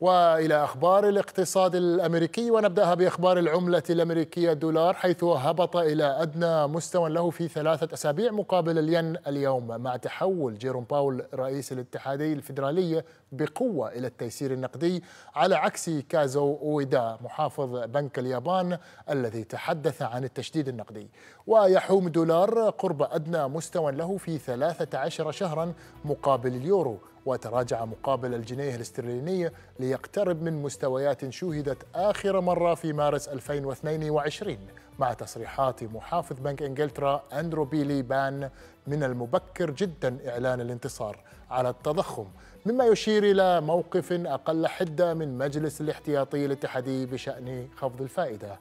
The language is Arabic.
والى اخبار الاقتصاد الامريكي ونبداها باخبار العمله الامريكيه الدولار حيث هبط الى ادنى مستوى له في ثلاثه اسابيع مقابل الين اليوم مع تحول جيروم باول رئيس الاتحادي الفيدرالي بقوه الى التيسير النقدي على عكس كازو اويدا محافظ بنك اليابان الذي تحدث عن التشديد النقدي ويحوم دولار قرب ادنى مستوى له في 13 شهرا مقابل اليورو وتراجع مقابل الجنيه الاسترليني ليقترب من مستويات شوهدت آخر مرة في مارس 2022 مع تصريحات محافظ بنك إنجلترا أندرو بيلي بان من المبكر جدا إعلان الانتصار على التضخم مما يشير إلى موقف أقل حدة من مجلس الاحتياطي الاتحادي بشأن خفض الفائدة